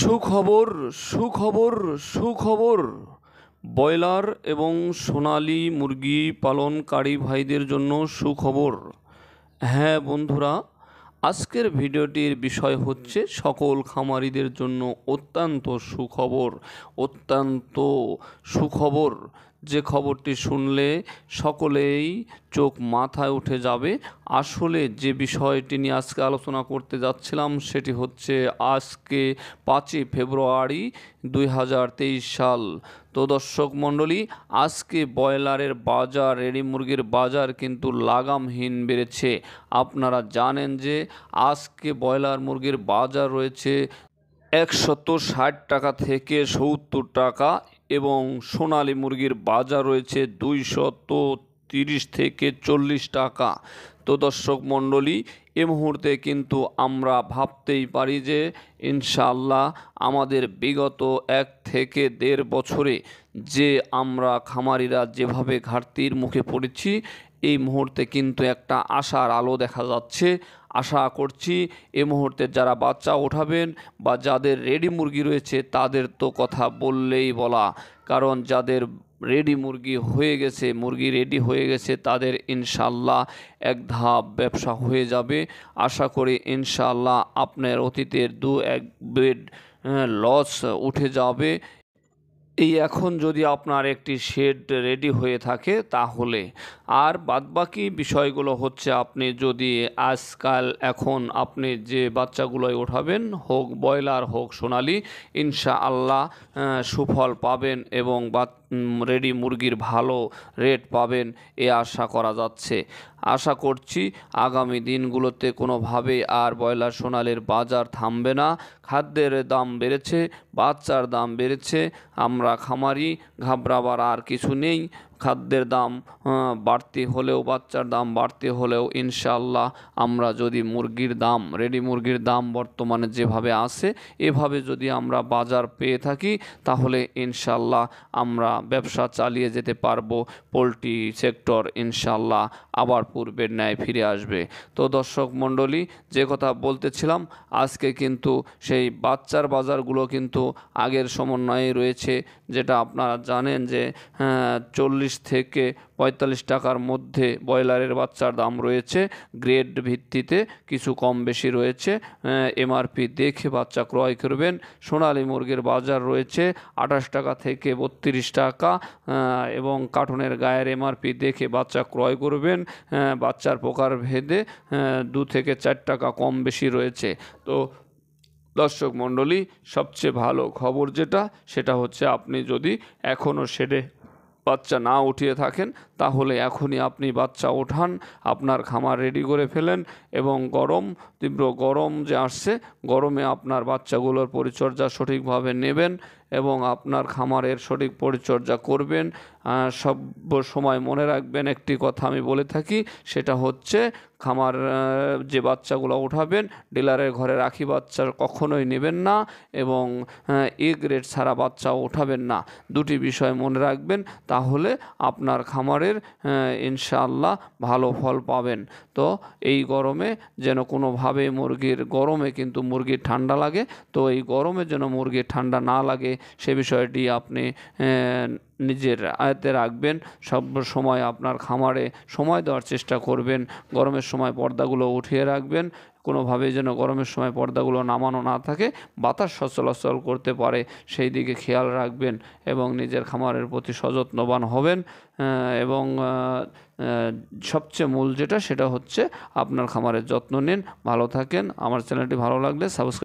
সুখবর সুখবর সুখবর ব্রয়লার এবং সোনালি মুরগি পালনকারী ভাইদের জন্য সুখবর হ্যাঁ বন্ধুরা আজকের ভিডিওটির বিষয় হচ্ছে সকল খামারিদের জন্য অত্যন্ত সুখবর অত্যন্ত সুখবর যে খবরটি শুনলে সকলেই চোখ মাথায় উঠে যাবে আসলে যে বিষয়টি নিয়ে আজকে আলোচনা করতে যাচ্ছিলাম সেটি হচ্ছে আজকে পাঁচই ফেব্রুয়ারি দুই সাল তো দর্শক মণ্ডলী আজকে ব্রয়লারের বাজার রেডি মুরগির বাজার কিন্তু লাগামহীন বেড়েছে আপনারা জানেন যে আজকে ব্রয়লার মুরগির বাজার রয়েছে একশত ষাট টাকা থেকে সত্তর টাকা এবং সোনালী মুরগির বাজার রয়েছে দুইশত তিরিশ থেকে চল্লিশ টাকা তো দর্শক মণ্ডলী এ মুহূর্তে কিন্তু আমরা ভাবতেই পারি যে ইনশাল্লাহ আমাদের বিগত এক থেকে দেড় বছরে যে আমরা খামারিরা যেভাবে ঘাটতির মুখে পড়েছি এই মুহূর্তে কিন্তু একটা আশার আলো দেখা যাচ্ছে আশা করছি এ মুহূর্তে যারা বাচ্চা ওঠাবেন বা যাদের রেডি মুরগি রয়েছে তাদের তো কথা বললেই বলা কারণ যাদের রেডি মুরগি হয়ে গেছে মুরগি রেডি হয়ে গেছে তাদের ইনশাল্লাহ এক ধাপ ব্যবসা হয়ে যাবে আশা করি ইনশাল্লাহ আপনার অতীতের দু এক বেড লস উঠে যাবে এই এখন যদি আপনার একটি শেড রেডি হয়ে থাকে তাহলে আর বাদবাকি বিষয়গুলো হচ্ছে আপনি যদি আজকাল এখন আপনি যে বাচ্চাগুলোই ওঠাবেন হোক ব্রয়লার হোক সোনালি ইনশা আল্লাহ সুফল পাবেন এবং রেডি মুরগির ভালো রেট পাবেন এ আশা করা যাচ্ছে আশা করছি আগামী দিনগুলোতে কোনোভাবে আর ব্রয়লার সোনালির বাজার থামবে না খাদ্যের দাম বেড়েছে বাচ্চার দাম বেড়েছে আমরা আমরা খামারি ঘাবড়াবার আর কিছু নেই খাদ্যের দাম বাড়তি হলেও বাচ্চার দাম বাড়তি হলেও ইনশাল্লাহ আমরা যদি মুরগির দাম রেডি মুরগির দাম বর্তমানে যেভাবে আছে এভাবে যদি আমরা বাজার পেয়ে থাকি তাহলে ইনশাল্লাহ আমরা ব্যবসা চালিয়ে যেতে পারবো পোলট্রি সেক্টর ইনশাল্লাহ আবার পূর্বের ন্যায় ফিরে আসবে তো দর্শক মণ্ডলী যে কথা বলতেছিলাম আজকে কিন্তু সেই বাচ্চার বাজারগুলো কিন্তু আগের সমন্বয়ে রয়েছে যেটা আপনারা জানেন যে চল্লিশ থেকে পঁয়তাল্লিশ টাকার মধ্যে ব্রয়লারের বাচ্চার দাম রয়েছে গ্রেড ভিত্তিতে কিছু কম বেশি রয়েছে এমআরপি দেখে বাচ্চা ক্রয় করবেন সোনালী মুরগির বাজার রয়েছে আঠাশ টাকা থেকে বত্রিশ টাকা এবং কাটুনের গায়ের এমআরপি দেখে বাচ্চা ক্রয় করবেন বাচ্চার প্রকার ভেদে দু থেকে চার টাকা কম বেশি রয়েছে তো দর্শক মণ্ডলী সবচেয়ে ভালো খবর যেটা সেটা হচ্ছে আপনি যদি এখনও সেরে বাচ্চা না উঠিয়ে থাকেন তাহলে এখনই আপনি বাচ্চা ওঠান আপনার খামার রেডি করে ফেলেন এবং গরম তীব্র গরম যে আসছে গরমে আপনার বাচ্চাগুলোর পরিচর্যা সঠিকভাবে নেবেন এবং আপনার খামারের সঠিক পরিচর্যা করবেন সব সময় মনে রাখবেন একটি কথা আমি বলে থাকি সেটা হচ্ছে খামার যে বাচ্চাগুলো উঠাবেন ডিলারের ঘরে রাখি বাচ্চা কখনোই নেবেন না এবং এ গ্রেড ছাড়া বাচ্চা ওঠাবেন না দুটি বিষয় মনে রাখবেন তাহলে আপনার খামারের ইনশাআল্লাহ ভালো ফল পাবেন তো এই গরমে যেন কোনোভাবে মুরগির গরমে কিন্তু মুরগির ঠান্ডা লাগে তো এই গরমে যেন মুরগির ঠান্ডা না লাগে সে বিষয়টি আপনি নিজের আয়তে রাখবেন সব সময় আপনার খামারে সময় দেওয়ার চেষ্টা করবেন গরমের সময় পর্দাগুলো উঠিয়ে রাখবেন কোনোভাবে যেন গরমের সময় পর্দাগুলো নামানো না থাকে বাতাস সচলাচল করতে পারে সেই দিকে খেয়াল রাখবেন এবং নিজের খামারের প্রতি সযত্নবান হবেন এবং সবচেয়ে মূল যেটা সেটা হচ্ছে আপনার খামারের যত্ন নিন ভালো থাকেন আমার চ্যানেলটি ভালো লাগলে সাবস্ক্রাইব